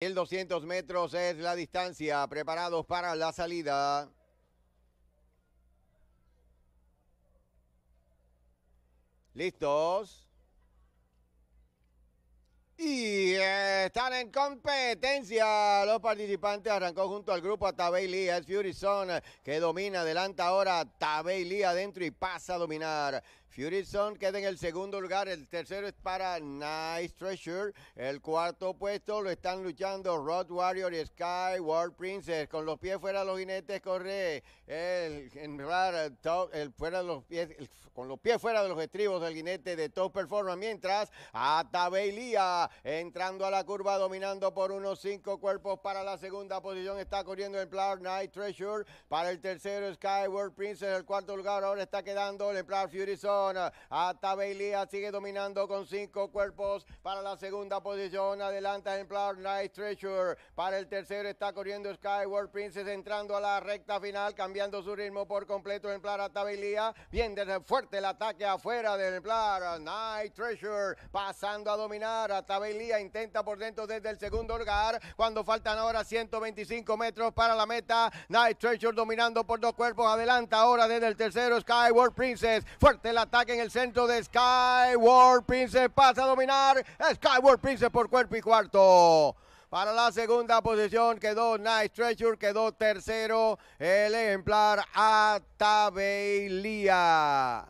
1200 metros es la distancia. Preparados para la salida. Listos. Y están en competencia los participantes. Arrancó junto al grupo a Tabey Lee. Fury que domina, adelanta ahora Tabey Lee adentro y pasa a dominar. Fury queda en el segundo lugar, el tercero es para Nice Treasure, el cuarto puesto lo están luchando Rod Warrior y Sky World Princess, con los pies fuera de los jinetes corre el, el, fuera de los pies, con los pies fuera de los estribos del guinete de Top Performance, mientras Atabeilia entrando a la curva dominando por unos cinco cuerpos para la segunda posición está corriendo el Plar Night Treasure, para el tercero Sky Skyward Princess, el cuarto lugar ahora está quedando el Plar Fury a sigue dominando con cinco cuerpos para la segunda posición. Adelanta Emplar Night Treasure. Para el tercero está corriendo Skyward Princess entrando a la recta final, cambiando su ritmo por completo. Emplar hasta Bien desde fuerte el ataque afuera del Emplar. Night Treasure pasando a dominar. a intenta por dentro desde el segundo lugar. Cuando faltan ahora 125 metros para la meta. Night Treasure dominando por dos cuerpos. Adelanta ahora desde el tercero Skyward Princess. Fuerte la Ataque en el centro de Skyward Prince. Pasa a dominar. Skyward Prince por cuerpo y cuarto. Para la segunda posición quedó Night Treasure, quedó tercero el ejemplar Atabeilia.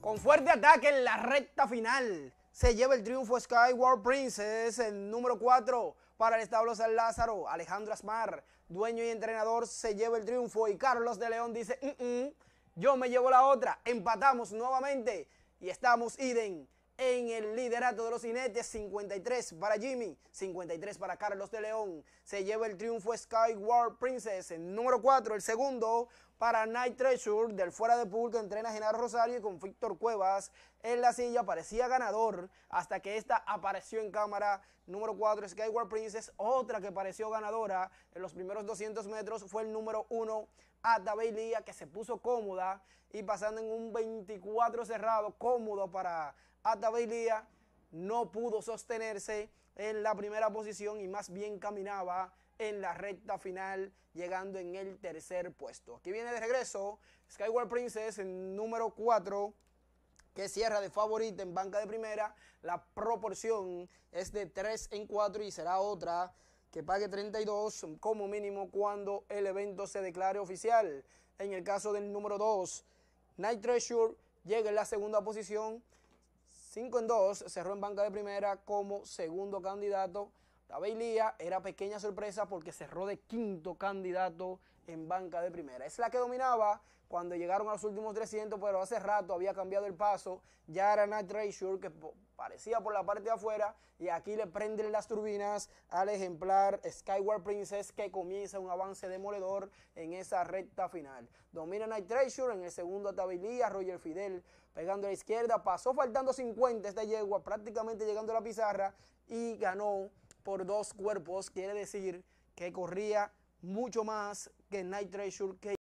Con fuerte ataque en la recta final se lleva el triunfo Skyward Princess, el número 4 para el establo San Lázaro. Alejandro Asmar, dueño y entrenador, se lleva el triunfo y Carlos de León dice, mm, mm, yo me llevo la otra, empatamos nuevamente y estamos Iden en el liderato de los jinetes, 53 para Jimmy, 53 para Carlos de León. Se lleva el triunfo Skyward Princess, el número 4, el segundo para Night Treasure, del fuera de público entrena Genaro Rosario y con Víctor Cuevas en la silla parecía ganador hasta que esta apareció en cámara. Número 4, Skyward Princess, otra que pareció ganadora en los primeros 200 metros fue el número 1, Atabey que se puso cómoda y pasando en un 24 cerrado, cómodo para Atabey no pudo sostenerse en la primera posición y más bien caminaba en la recta final, llegando en el tercer puesto. Aquí viene de regreso Skyward Princess en número 4 que cierra de favorita en banca de primera, la proporción es de 3 en 4 y será otra que pague 32 como mínimo cuando el evento se declare oficial. En el caso del número 2, Night Treasure llega en la segunda posición, 5 en 2, cerró en banca de primera como segundo candidato Tabeilía era pequeña sorpresa porque cerró de quinto candidato en banca de primera. Es la que dominaba cuando llegaron a los últimos 300, pero hace rato había cambiado el paso. Ya era Night Treasure que parecía por la parte de afuera y aquí le prenden las turbinas al ejemplar Skyward Princess que comienza un avance demoledor en esa recta final. Domina Night Treasure en el segundo a Tabeilía, Roger Fidel pegando a la izquierda, pasó faltando 50 esta yegua, prácticamente llegando a la pizarra y ganó por dos cuerpos, quiere decir que corría mucho más que Night Treasure